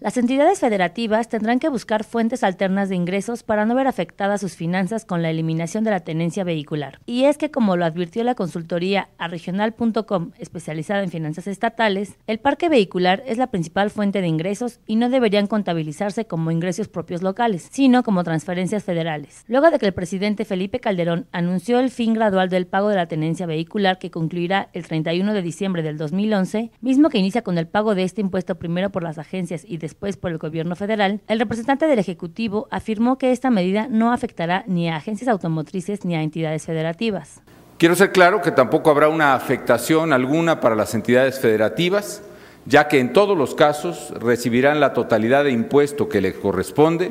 Las entidades federativas tendrán que buscar fuentes alternas de ingresos para no ver afectadas sus finanzas con la eliminación de la tenencia vehicular. Y es que, como lo advirtió la consultoría a regional.com, especializada en finanzas estatales, el parque vehicular es la principal fuente de ingresos y no deberían contabilizarse como ingresos propios locales, sino como transferencias federales. Luego de que el presidente Felipe Calderón anunció el fin gradual del pago de la tenencia vehicular que concluirá el 31 de diciembre del 2011, mismo que inicia con el pago de este impuesto primero por las agencias y de después por el gobierno federal, el representante del Ejecutivo afirmó que esta medida no afectará ni a agencias automotrices ni a entidades federativas. Quiero ser claro que tampoco habrá una afectación alguna para las entidades federativas, ya que en todos los casos recibirán la totalidad de impuesto que les corresponde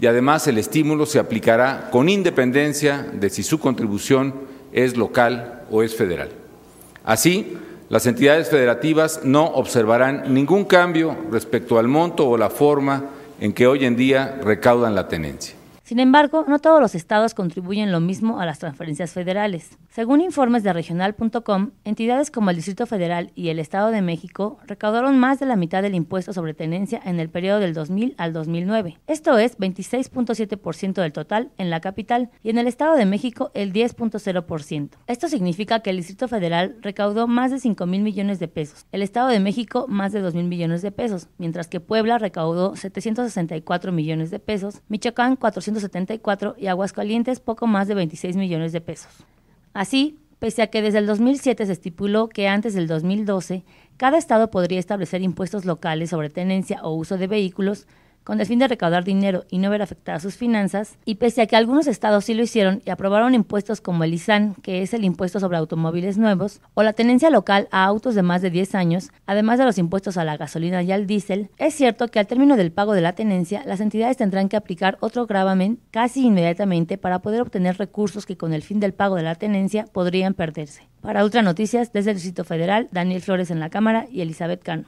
y además el estímulo se aplicará con independencia de si su contribución es local o es federal. Así, las entidades federativas no observarán ningún cambio respecto al monto o la forma en que hoy en día recaudan la tenencia. Sin embargo, no todos los estados contribuyen lo mismo a las transferencias federales. Según informes de regional.com, entidades como el Distrito Federal y el Estado de México recaudaron más de la mitad del impuesto sobre tenencia en el periodo del 2000 al 2009. Esto es 26.7% del total en la capital y en el Estado de México el 10.0%. Esto significa que el Distrito Federal recaudó más de 5 mil millones de pesos, el Estado de México más de 2 mil millones de pesos, mientras que Puebla recaudó 764 millones de pesos, Michoacán 400 74 y Aguascalientes poco más de 26 millones de pesos. Así, pese a que desde el 2007 se estipuló que antes del 2012 cada estado podría establecer impuestos locales sobre tenencia o uso de vehículos, con el fin de recaudar dinero y no ver afectadas sus finanzas, y pese a que algunos estados sí lo hicieron y aprobaron impuestos como el ISAN, que es el impuesto sobre automóviles nuevos, o la tenencia local a autos de más de 10 años, además de los impuestos a la gasolina y al diésel, es cierto que al término del pago de la tenencia, las entidades tendrán que aplicar otro gravamen casi inmediatamente para poder obtener recursos que con el fin del pago de la tenencia podrían perderse. Para Ultra Noticias, desde el sitio Federal, Daniel Flores en la Cámara y Elizabeth Cano.